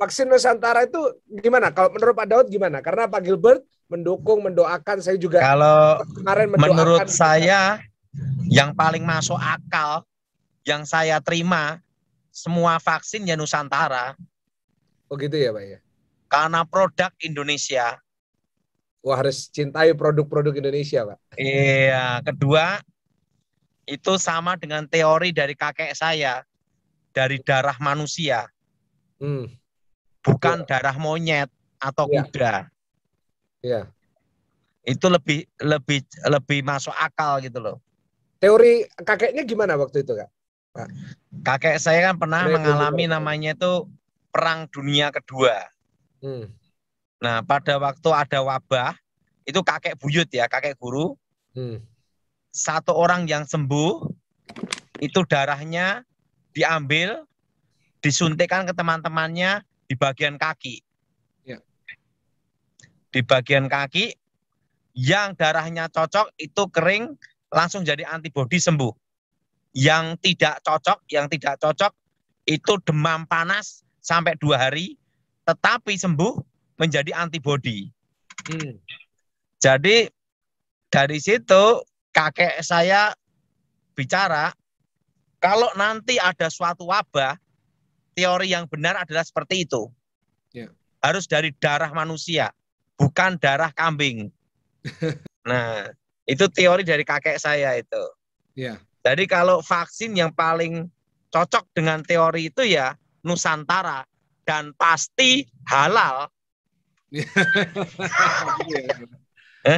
vaksin Nusantara itu gimana? Kalau menurut Pak Daud gimana? Karena Pak Gilbert mendukung, mendoakan, saya juga kalau kemarin Menurut saya yang paling masuk akal yang saya terima semua vaksin ya Nusantara. Oh gitu ya Pak ya? Karena produk Indonesia. Wah harus cintai produk-produk Indonesia Pak. Iya, kedua itu sama dengan teori dari kakek saya dari darah manusia. Hmm bukan iya. darah monyet atau ya. kuda. Iya. Itu lebih lebih lebih masuk akal gitu loh. Teori kakeknya gimana waktu itu, Kak? Pak. Kakek saya kan pernah Kaya mengalami dunia. namanya itu perang dunia kedua. Hmm. Nah, pada waktu ada wabah, itu kakek buyut ya, kakek guru. Hmm. Satu orang yang sembuh itu darahnya diambil disuntikan ke teman-temannya di bagian kaki. Ya. Di bagian kaki yang darahnya cocok itu kering langsung jadi antibodi sembuh. Yang tidak cocok, yang tidak cocok itu demam panas sampai dua hari, tetapi sembuh menjadi antibodi. Hmm. Jadi dari situ kakek saya bicara kalau nanti ada suatu wabah teori yang benar adalah seperti itu. Yeah. Harus dari darah manusia, bukan darah kambing. nah, itu teori dari kakek saya itu. Yeah. Jadi kalau vaksin yang paling cocok dengan teori itu ya Nusantara dan pasti halal.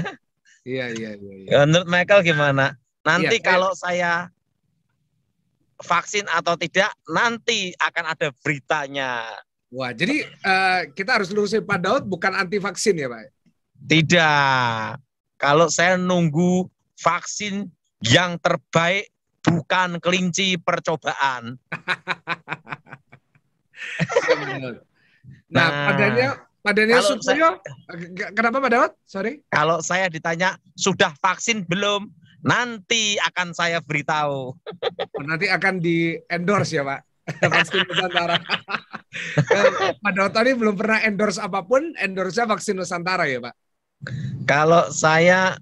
Iya iya iya. Menurut Michael gimana? Nanti yeah, iya, kalau yeah. saya vaksin atau tidak nanti akan ada beritanya. Wah, jadi uh, kita harus lurusin Pak Daud bukan anti vaksin ya, Pak? Tidak. Kalau saya nunggu vaksin yang terbaik bukan kelinci percobaan. nah, nah, padanya padanya Sutrio, saya, kenapa Pak Daud? Sorry. Kalau saya ditanya sudah vaksin belum, Nanti akan saya beritahu. Nanti akan di endorse ya, Pak. vaksin Nusantara. Pak Dota ini belum pernah endorse apapun, endorse-nya vaksin Nusantara ya, Pak. Kalau saya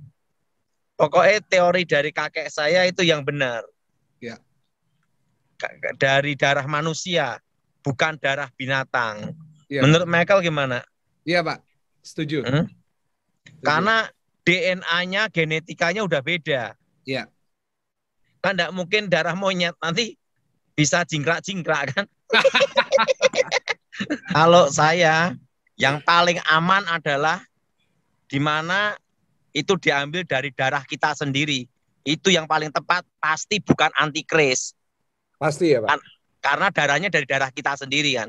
pokoknya teori dari kakek saya itu yang benar. Ya. Dari darah manusia, bukan darah binatang. Ya. Menurut Michael gimana? Iya, Pak. Setuju. Hmm? Setuju. Karena DNA-nya, genetikanya udah beda. Iya. Kan enggak mungkin darah monyet nanti bisa jingkrak-jingkrak kan. Kalau saya yang paling aman adalah di mana itu diambil dari darah kita sendiri. Itu yang paling tepat pasti bukan anti antikris. Pasti ya, Pak. Kan, karena darahnya dari darah kita sendiri kan.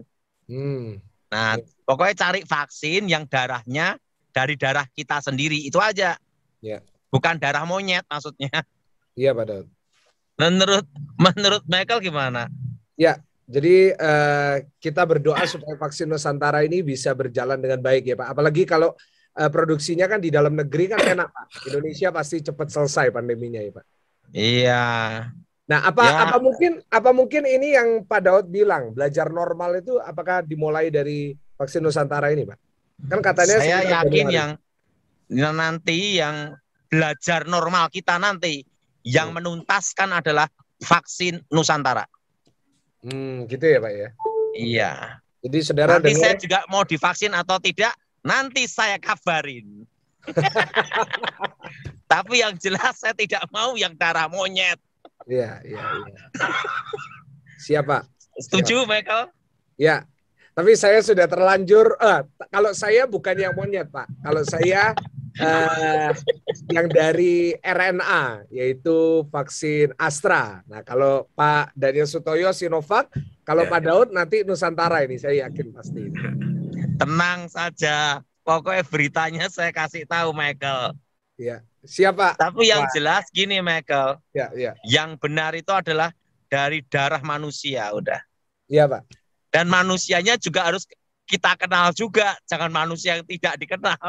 Hmm. Nah, pokoknya cari vaksin yang darahnya dari darah kita sendiri itu aja. Ya. Bukan darah monyet maksudnya. Iya, Pak Daud. Menurut menurut Michael gimana? Ya, jadi uh, kita berdoa supaya vaksin Nusantara ini bisa berjalan dengan baik ya, Pak. Apalagi kalau uh, produksinya kan di dalam negeri kan enak, Pak. Indonesia pasti cepat selesai pandeminya ya, Pak. Iya. Nah, apa ya. apa mungkin apa mungkin ini yang Pak Daud bilang belajar normal itu apakah dimulai dari vaksin Nusantara ini, Pak? Kan katanya saya yakin yang nanti yang belajar normal kita nanti yang iya. menuntaskan adalah vaksin Nusantara. Hmm, gitu ya, Pak ya. Iya. Jadi saudara nanti dengar... saya ya? juga mau divaksin atau tidak, nanti saya kabarin. Tapi yang jelas saya tidak mau yang darah monyet. Iya, iya, iya. Siapa? Setuju, Siap. Michael? Ya, tapi saya sudah terlanjur. Eh, kalau saya bukan yang monyet, Pak. Kalau saya eh, yang dari RNA, yaitu vaksin Astra. Nah, kalau Pak Daniel Sutoyo Sinovac, kalau ya. Pak Daud nanti Nusantara ini saya yakin pasti. Tenang saja. Pokoknya beritanya saya kasih tahu Michael. Iya. Siapa? Tapi yang Pak. jelas gini Michael. Ya, ya. Yang benar itu adalah dari darah manusia udah. Iya, Pak. Dan manusianya juga harus kita kenal juga, jangan manusia yang tidak dikenal.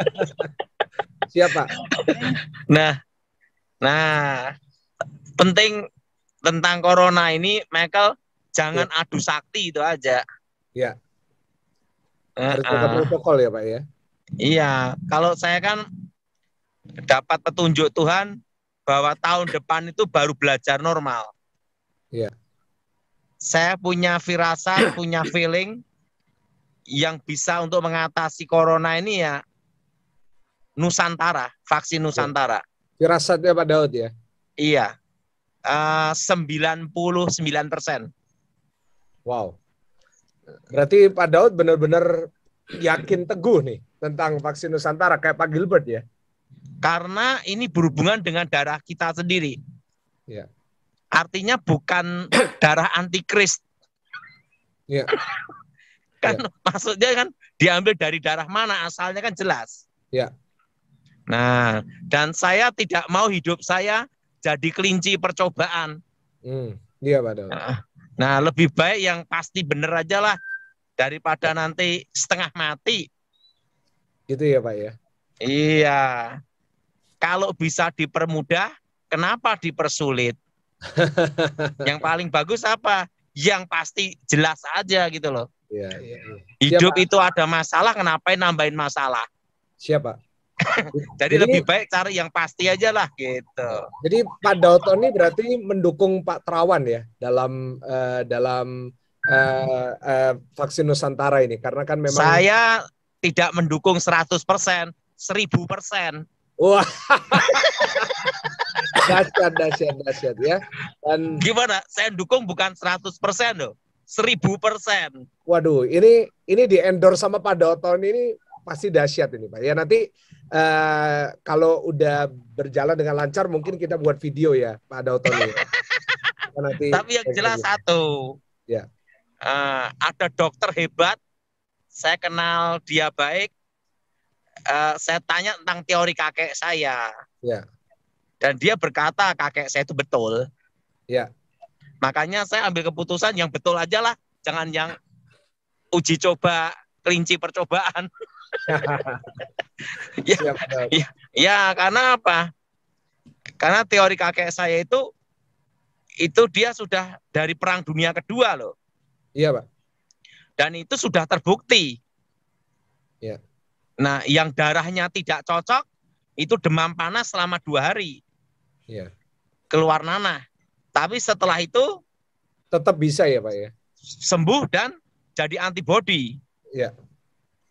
Siapa? Nah, nah penting tentang corona ini, Michael, jangan ya. adu sakti itu aja. Ya. Harus uh, protokol ya, Pak ya. Iya, kalau saya kan dapat petunjuk Tuhan bahwa tahun depan itu baru belajar normal. Iya saya punya firasat, punya feeling yang bisa untuk mengatasi corona ini ya Nusantara, vaksin iya. Nusantara. Firasatnya Pak Daud ya? Iya. Eh, uh, 99 persen. Wow. Berarti Pak Daud benar-benar yakin teguh nih tentang vaksin Nusantara kayak Pak Gilbert ya? Karena ini berhubungan dengan darah kita sendiri. Ya. Artinya bukan darah antikrist. Ya. kan ya. maksudnya kan diambil dari darah mana asalnya kan jelas. Ya. Nah, dan saya tidak mau hidup saya jadi kelinci percobaan. Hmm, iya Nah, nah, lebih baik yang pasti benar aja lah daripada nanti setengah mati. Gitu ya, Pak ya. Iya. Kalau bisa dipermudah, kenapa dipersulit? yang paling bagus apa? Yang pasti jelas aja gitu loh. Iya. ya, ya. Hidup Siapa? itu ada masalah, kenapa nambahin masalah? Siapa? Jadi, Jadi lebih baik cari yang pasti aja lah gitu. Jadi Pak Dauto ini berarti mendukung Pak Terawan ya dalam uh, dalam uh, uh, vaksin Nusantara ini karena kan memang saya tidak mendukung 100%, persen. Wah. dahsyat, dasyat, dasyat ya. Dan gimana? Saya dukung bukan 100% loh. seribu persen. Waduh, ini ini di endorse sama Pak Doton ini pasti dahsyat ini Pak. Ya nanti uh, kalau udah berjalan dengan lancar mungkin kita buat video ya Pak Doton. Ya. nanti Tapi yang jelas satu. Ya. Uh, ada dokter hebat. Saya kenal dia baik, uh, saya tanya tentang teori kakek saya. Ya. Dan dia berkata kakek saya itu betul. Ya. Makanya saya ambil keputusan yang betul aja lah, jangan yang uji coba kelinci percobaan. ya, ya, ya, ya, karena apa? Karena teori kakek saya itu itu dia sudah dari perang dunia kedua loh. Iya, Pak. Dan itu sudah terbukti. Iya. Nah, yang darahnya tidak cocok itu demam panas selama dua hari. Iya. Keluar nanah. Tapi setelah itu tetap bisa ya pak ya. Sembuh dan jadi antibodi. Iya.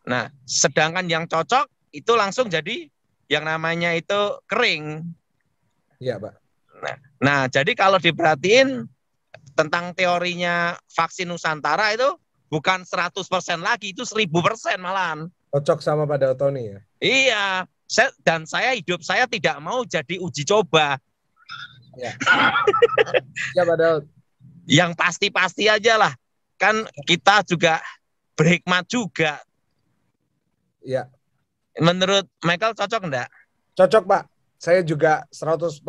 Nah, sedangkan yang cocok itu langsung jadi yang namanya itu kering. Iya pak. Nah, nah jadi kalau diperhatiin tentang teorinya vaksin Nusantara itu bukan 100% lagi, itu 1000% malahan. Cocok sama pada Tony ya. Iya, saya, dan saya hidup saya tidak mau jadi uji coba. Iya. Ya. ya Daud. yang pasti-pasti aja lah. Kan kita juga berhikmat juga. Ya. Menurut Michael cocok enggak? Cocok, Pak. Saya juga 100%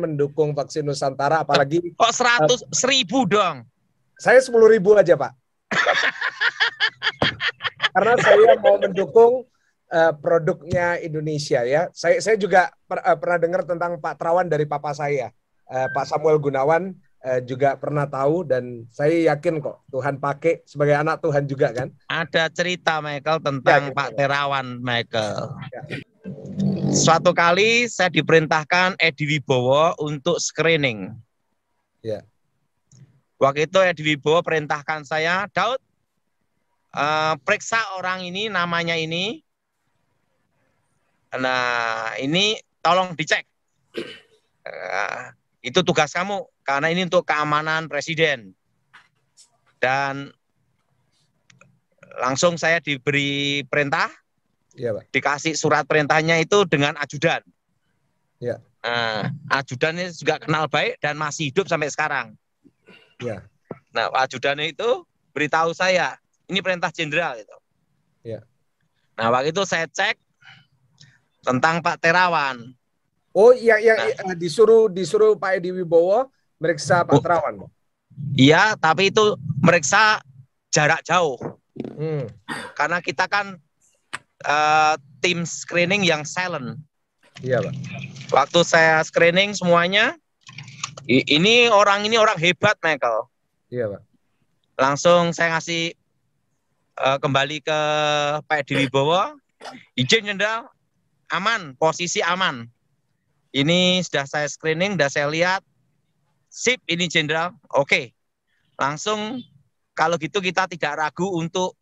mendukung vaksin Nusantara apalagi Kok 100 uh, 1000 dong. Saya sepuluh ribu aja, Pak. karena saya mau mendukung uh, produknya Indonesia ya. Saya saya juga per, uh, pernah dengar tentang Pak Terawan dari papa saya, uh, Pak Samuel Gunawan uh, juga pernah tahu dan saya yakin kok Tuhan pakai sebagai anak Tuhan juga kan. Ada cerita Michael ya, tentang ya, Pak ya. Terawan Michael. Ya. Suatu kali saya diperintahkan Edi Wibowo untuk screening. Ya. Waktu itu Edi Wibowo perintahkan saya, Daud, uh, periksa orang ini namanya ini. Nah, ini tolong dicek. Uh, itu tugas kamu karena ini untuk keamanan presiden. Dan langsung saya diberi perintah. Ya, Pak. Dikasih surat perintahnya itu dengan ajudan. Ya. Nah, ini juga kenal baik dan masih hidup sampai sekarang. Ya. Nah, ajudannya itu beritahu saya, ini perintah jenderal gitu. Ya. Nah waktu itu saya cek tentang Pak Terawan. Oh iya iya nah, iya. Eh, disuruh disuruh Pak Edi Wibowo meriksa Pak oh, Terawan. Iya, tapi itu meriksa jarak jauh. Hmm. Karena kita kan uh, tim screening yang silent. Iya, Pak. Waktu saya screening semuanya ini orang ini orang hebat, Michael. Iya, Pak. Langsung saya ngasih Eh, kembali ke Pak Edi Wibowo. Izin Jenderal, aman, posisi aman. Ini sudah saya screening, sudah saya lihat. Sip, ini Jenderal. Oke, langsung kalau gitu kita tidak ragu untuk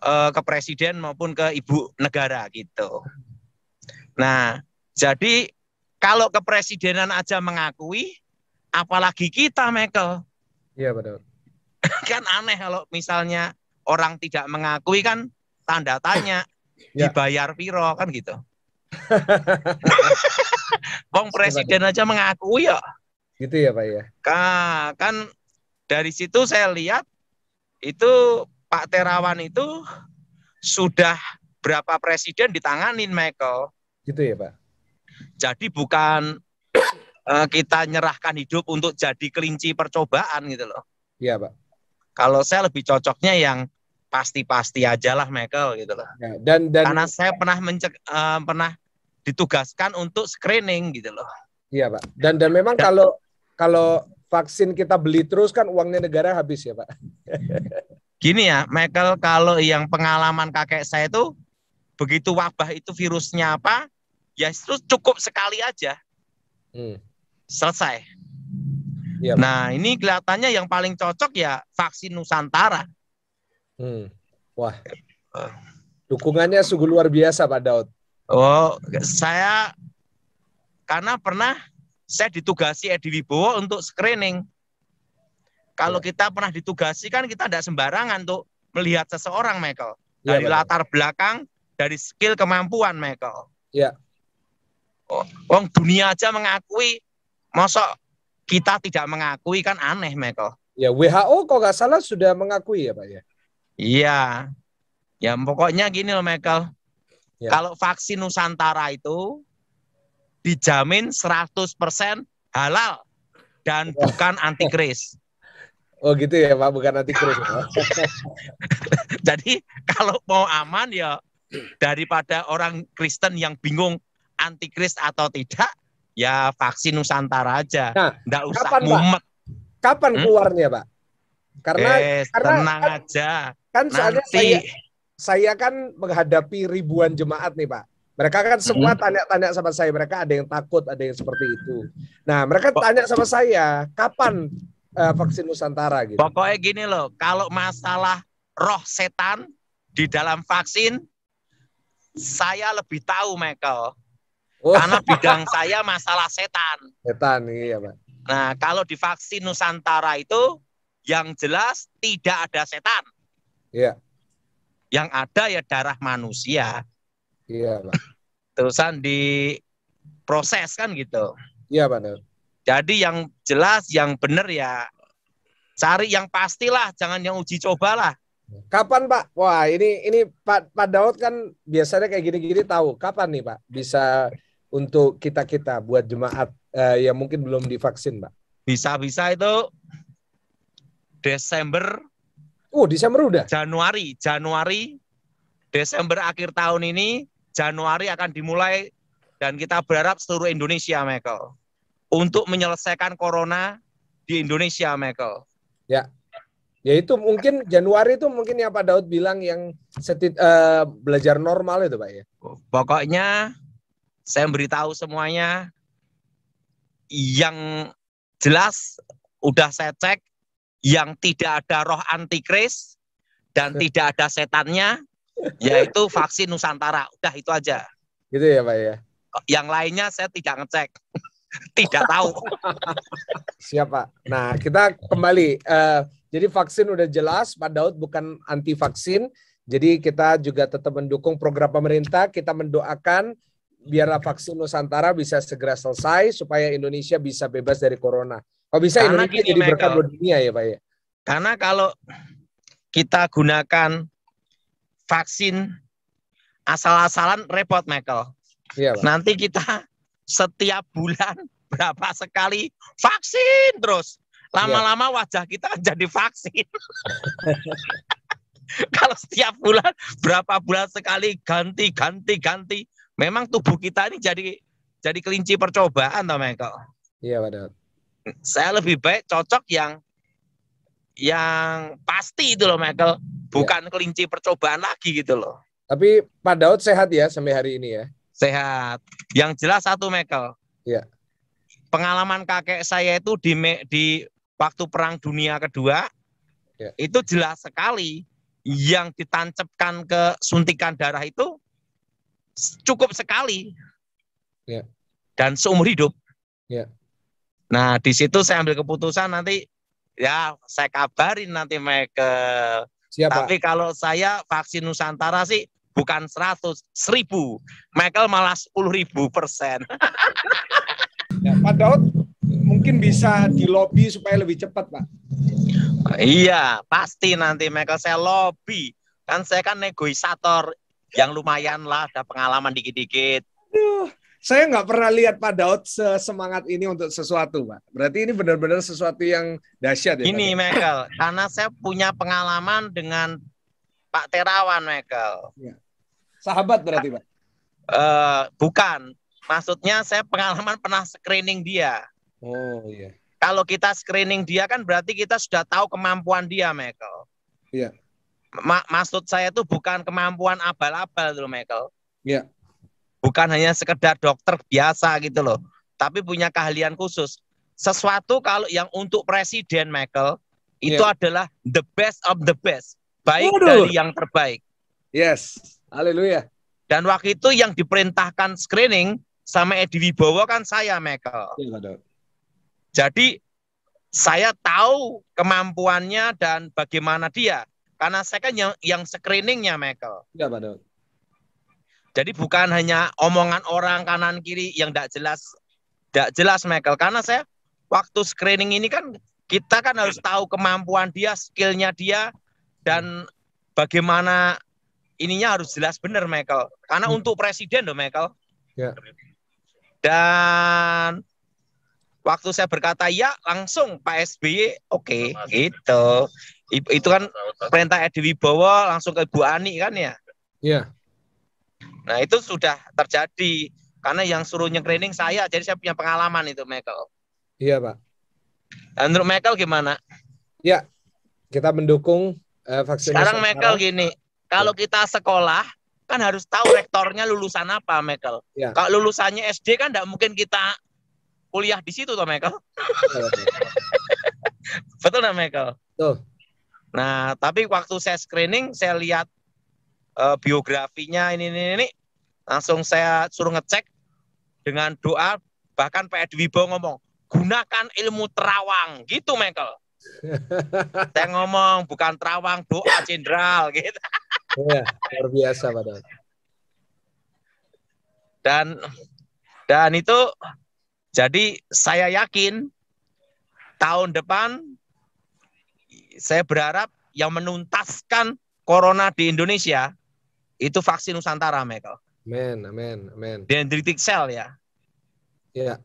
uh, ke Presiden maupun ke Ibu Negara gitu. Nah, jadi kalau kepresidenan aja mengakui, apalagi kita, Michael. Iya betul. kan aneh kalau misalnya orang tidak mengakui kan tanda tanya ya. dibayar piro kan gitu. Wong presiden aja mengakui ya. Gitu ya Pak ya. Kan, kan dari situ saya lihat itu Pak Terawan itu sudah berapa presiden ditanganin Michael. Gitu ya Pak. Jadi bukan eh, kita nyerahkan hidup untuk jadi kelinci percobaan gitu loh. Iya Pak. Kalau saya lebih cocoknya yang pasti-pasti aja lah Michael gitu loh. Ya, dan dan karena saya pernah mencek uh, pernah ditugaskan untuk screening gitu loh. Iya, Pak. Dan dan memang dan, kalau kalau vaksin kita beli terus kan uangnya negara habis ya, Pak. Gini ya, Michael, kalau yang pengalaman kakek saya itu begitu wabah itu virusnya apa, ya itu cukup sekali aja. Hmm. Selesai. Ya, nah, ini kelihatannya yang paling cocok ya vaksin Nusantara. Hmm. Wah. Dukungannya sungguh luar biasa Pak Daud. Oh, saya karena pernah saya ditugasi Edi Wibowo untuk screening. Kalau ya. kita pernah ditugasi kan kita tidak sembarangan untuk melihat seseorang, Michael. Ya, dari ya, latar belakang, dari skill kemampuan, Michael. Ya. Oh, wong dunia aja mengakui, mosok kita tidak mengakui kan aneh, Michael. Ya WHO kok nggak salah sudah mengakui ya, Pak ya. Iya. Ya pokoknya gini loh Michael. Ya. Kalau vaksin Nusantara itu dijamin 100% halal dan ya. bukan antikris. Oh gitu ya Pak, bukan anti antikris. Jadi kalau mau aman ya daripada orang Kristen yang bingung anti antikris atau tidak, ya vaksin Nusantara aja. Nah, Nggak usah kapan, mumet. Pak? Kapan hmm? keluarnya Pak? Karena, eh, karena tenang kan, aja Kan soalnya saya saya kan menghadapi ribuan jemaat nih, Pak. Mereka kan semua hmm. tanya-tanya sama saya. Mereka ada yang takut, ada yang seperti itu. Nah, mereka tanya sama saya, kapan uh, vaksin Nusantara gitu. Pokoknya gini loh, kalau masalah roh setan di dalam vaksin, saya lebih tahu Michael. Oh. Karena bidang saya masalah setan. Setan, iya Pak. Nah, kalau di vaksin Nusantara itu, yang jelas tidak ada setan. Iya. Yang ada ya darah manusia. Iya, Pak. Terusan diproses kan gitu. Iya, Pak. Jadi yang jelas, yang benar ya cari yang pastilah, jangan yang uji cobalah. Kapan Pak? Wah ini ini Pak Pak Daud kan biasanya kayak gini-gini tahu. Kapan nih Pak bisa untuk kita kita buat jemaat eh, yang mungkin belum divaksin Pak? Bisa bisa itu Desember Oh, Desember udah. Januari, Januari Desember akhir tahun ini Januari akan dimulai dan kita berharap seluruh Indonesia, Michael, untuk menyelesaikan corona di Indonesia, Michael. Ya, ya itu mungkin Januari itu mungkin yang Pak Daud bilang yang setit, uh, belajar normal itu, Pak ya. Pokoknya saya beritahu semuanya yang jelas udah saya cek yang tidak ada roh antikris dan tidak ada setannya, yaitu vaksin Nusantara. Udah itu aja. Gitu ya Pak ya? Yang lainnya saya tidak ngecek. tidak tahu. siapa Nah kita kembali. Uh, jadi vaksin udah jelas, Pak Daud bukan anti vaksin. Jadi kita juga tetap mendukung program pemerintah, kita mendoakan biarlah vaksin Nusantara bisa segera selesai supaya Indonesia bisa bebas dari corona. Kok oh, bisa karena Indonesia gini, jadi berkat buat dunia ya Pak ya? Karena kalau kita gunakan vaksin asal-asalan repot Michael. Iya, Pak. Nanti kita setiap bulan berapa sekali vaksin terus. Lama-lama wajah kita jadi vaksin. Kalau setiap bulan berapa bulan sekali ganti ganti ganti, memang tubuh kita ini jadi jadi kelinci percobaan toh Michael. Iya, Pak saya lebih baik cocok yang yang pasti itu loh Michael, bukan ya. kelinci percobaan lagi gitu loh. Tapi Pak Daud sehat ya sampai hari ini ya? Sehat. Yang jelas satu Michael. Ya. Pengalaman kakek saya itu di di waktu perang dunia kedua ya. itu jelas sekali yang ditancapkan ke suntikan darah itu cukup sekali ya. dan seumur hidup. Ya. Nah, di situ saya ambil keputusan nanti ya saya kabarin nanti Michael. Siapa? Tapi kalau saya vaksin Nusantara sih bukan 100, 1000. Michael malah ribu persen. ya, Pak Daud mungkin bisa dilobi supaya lebih cepat, Pak. Iya, pasti nanti Michael saya lobby. Kan saya kan negosiator yang lumayan lah, ada pengalaman dikit-dikit saya nggak pernah lihat Pak Daud semangat ini untuk sesuatu, Pak. Berarti ini benar-benar sesuatu yang dahsyat ya. Ini, Michael, karena saya punya pengalaman dengan Pak Terawan, Michael. Ya. Sahabat berarti, Pak. Uh, bukan. Maksudnya saya pengalaman pernah screening dia. Oh, iya. Kalau kita screening dia kan berarti kita sudah tahu kemampuan dia, Michael. Iya. Ma maksud saya itu bukan kemampuan abal-abal dulu, Michael. Iya bukan hanya sekedar dokter biasa gitu loh, tapi punya keahlian khusus. Sesuatu kalau yang untuk presiden Michael iya. itu yeah. adalah the best of the best, baik Waduh. dari yang terbaik. Yes, haleluya. Dan waktu itu yang diperintahkan screening sama Edi Wibowo kan saya Michael. Iya, Jadi saya tahu kemampuannya dan bagaimana dia. Karena saya kan yang, yang screeningnya Michael. Ya, pak jadi bukan hanya omongan orang kanan kiri yang tidak jelas, tidak jelas Michael. Karena saya waktu screening ini kan kita kan harus tahu kemampuan dia, skillnya dia, dan bagaimana ininya harus jelas benar Michael. Karena hmm. untuk presiden loh Michael. Ya. Dan waktu saya berkata ya langsung Pak SBY oke okay, gitu. Itu kan perintah Edi Wibowo langsung ke Bu Ani kan ya. Iya. Nah itu sudah terjadi karena yang suruh nyengkrining saya, jadi saya punya pengalaman itu Michael. Iya pak. Andrew nah, Michael gimana? Ya, kita mendukung uh, vaksin. Sekarang Michael gini, kalau iya. kita sekolah kan harus tahu rektornya lulusan apa Michael. Ya. Kalau lulusannya SD kan tidak mungkin kita kuliah di situ toh Michael. betul. Iya, betul nggak Michael? Betul. Nah, tapi waktu saya screening, saya lihat uh, biografinya ini, ini ini langsung saya suruh ngecek dengan doa bahkan Pak Edwibo ngomong gunakan ilmu terawang gitu Michael saya ngomong bukan terawang doa jenderal gitu ya, luar biasa padahal dan dan itu jadi saya yakin tahun depan saya berharap yang menuntaskan corona di Indonesia itu vaksin Nusantara, Michael. Amin, amin, amin. Dendritic cell ya. Iya. Yeah.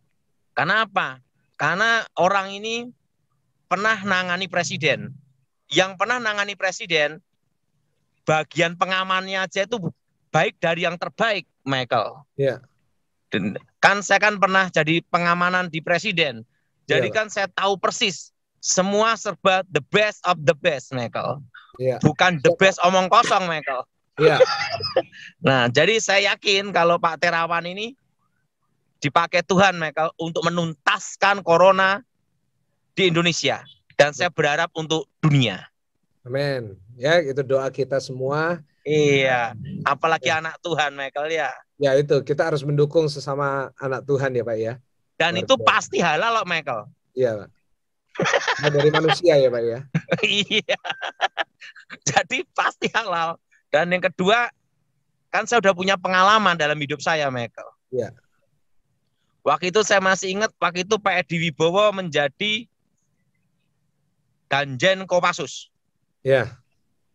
Karena apa? Karena orang ini pernah nangani presiden. Yang pernah nangani presiden, bagian pengamannya aja itu baik dari yang terbaik, Michael. Iya. Yeah. Kan saya kan pernah jadi pengamanan di presiden. Jadi yeah. kan saya tahu persis semua serba the best of the best, Michael. Yeah. Bukan the best omong kosong, Michael. Ya, nah, jadi saya yakin kalau Pak Terawan ini dipakai Tuhan Michael, untuk menuntaskan corona di Indonesia dan saya berharap untuk dunia. Amin. Ya, itu doa kita semua. Iya, apalagi ya. anak Tuhan, Michael ya. Ya itu kita harus mendukung sesama anak Tuhan ya, Pak ya. Dan Mereka. itu pasti halal loh, Michael. Iya, Pak. Nah, dari manusia ya, Pak ya. iya. Jadi pasti halal. Dan yang kedua, kan saya sudah punya pengalaman dalam hidup saya, Michael. Iya. Waktu itu saya masih ingat, waktu itu Pak Edi Wibowo menjadi Danjen Kopassus. Iya.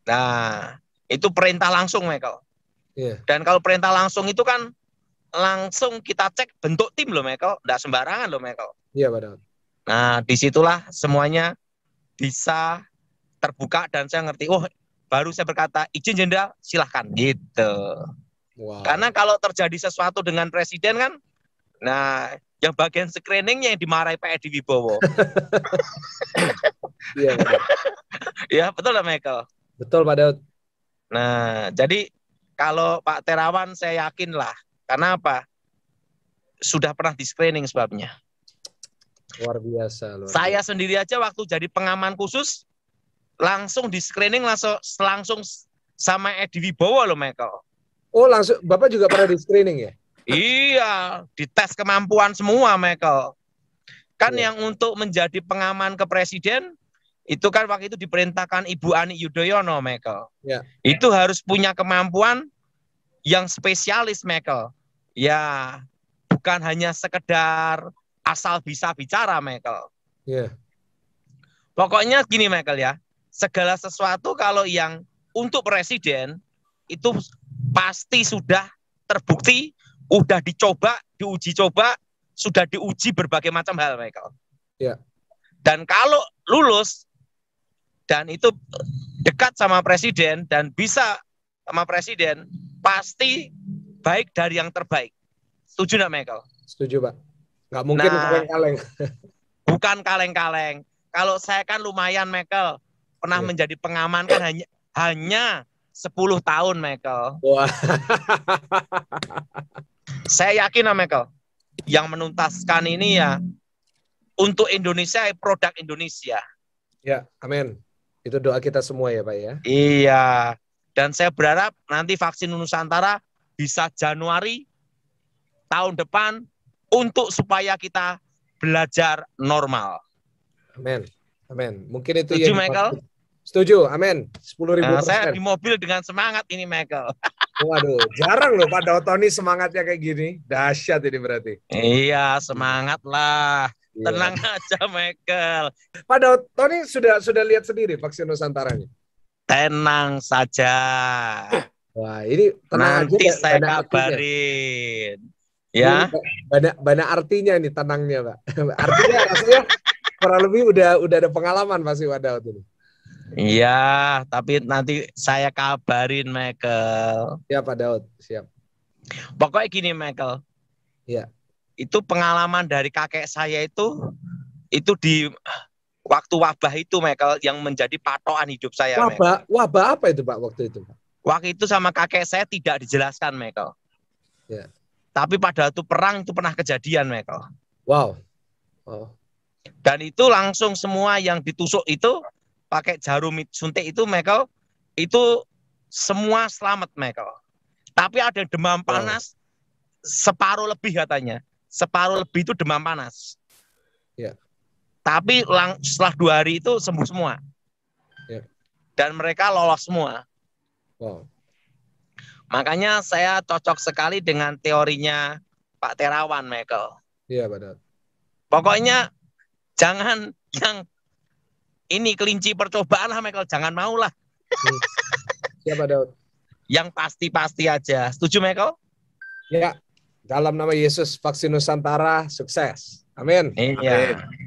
Nah, itu perintah langsung, Michael. Iya. Dan kalau perintah langsung itu kan langsung kita cek bentuk tim loh, Michael. Tidak sembarangan loh, Michael. Iya, padahal. Nah, disitulah semuanya bisa terbuka dan saya ngerti, oh baru saya berkata izin jenderal silahkan gitu. Wow. Karena kalau terjadi sesuatu dengan presiden kan, nah yang bagian screeningnya yang dimarahi Pak Edi Wibowo. Iya. ya betul lah Michael. Betul Pak Daud. Nah jadi kalau Pak Terawan saya yakin lah, karena apa? Sudah pernah di screening sebabnya. Luar biasa. Luar biasa. saya sendiri aja waktu jadi pengaman khusus langsung di screening langsung langsung sama Edi Wibowo loh Michael. Oh langsung Bapak juga pernah di screening ya? iya, dites kemampuan semua Michael. Kan oh. yang untuk menjadi pengaman ke presiden itu kan waktu itu diperintahkan Ibu Ani Yudhoyono Michael. Ya. Itu harus punya kemampuan yang spesialis Michael. Ya, bukan hanya sekedar asal bisa bicara Michael. Ya. Pokoknya gini Michael ya, segala sesuatu kalau yang untuk presiden itu pasti sudah terbukti, sudah dicoba, diuji coba, sudah diuji berbagai macam hal, Michael. Ya. Dan kalau lulus dan itu dekat sama presiden dan bisa sama presiden, pasti baik dari yang terbaik. Setuju nggak, Michael? Setuju, Pak. Nggak mungkin nah, kaleng-kaleng. bukan kaleng-kaleng. Kalau saya kan lumayan, Michael pernah yeah. menjadi pengaman kan hanya hanya 10 tahun, Michael. Saya yakin lah, Michael, yang menuntaskan ini ya untuk Indonesia produk Indonesia. Ya, amin. Itu doa kita semua ya, Pak ya. Iya. Dan saya berharap nanti vaksin Nusantara bisa Januari tahun depan untuk supaya kita belajar normal. Amin. Amin. Mungkin itu Tujuh, yang Michael? Setuju, amin. Sepuluh ribu. Nah, saya di mobil dengan semangat ini, Michael. Waduh, jarang loh Pak Dautoni semangatnya kayak gini. Dahsyat ini berarti. Iya, semangat lah. Iya. Tenang aja, Michael. Pak Dautoni sudah sudah lihat sendiri vaksin Nusantara ini. Tenang saja. Wah, ini tenang Nanti aja, saya kabarin. Ya. banyak banyak artinya ini tenangnya, Pak. Artinya rasanya kurang lebih udah udah ada pengalaman pasti Pak Daud ini. Iya, tapi nanti saya kabarin Michael. Siap Pak Daud, siap. Pokoknya gini Michael. Iya. Itu pengalaman dari kakek saya itu itu di waktu wabah itu Michael yang menjadi patokan hidup saya. Wabah wabah apa itu Pak waktu itu Waktu itu sama kakek saya tidak dijelaskan Michael. Iya. Tapi pada waktu perang itu pernah kejadian Michael. Wow. Wow. Dan itu langsung semua yang ditusuk itu pakai jarum suntik itu Michael itu semua selamat Michael. Tapi ada yang demam panas oh. separuh lebih katanya. Separuh lebih itu demam panas. Ya. Tapi lang setelah dua hari itu sembuh semua. Ya. Dan mereka lolos semua. Wow. Makanya saya cocok sekali dengan teorinya Pak Terawan, Michael. Iya, benar. Pokoknya jangan yang ini kelinci percobaan lah Michael, jangan mau lah. Siapa Daud? Yang pasti-pasti aja. Setuju Michael? Ya. Dalam nama Yesus, vaksin Nusantara sukses. Amin. Iya. Amin.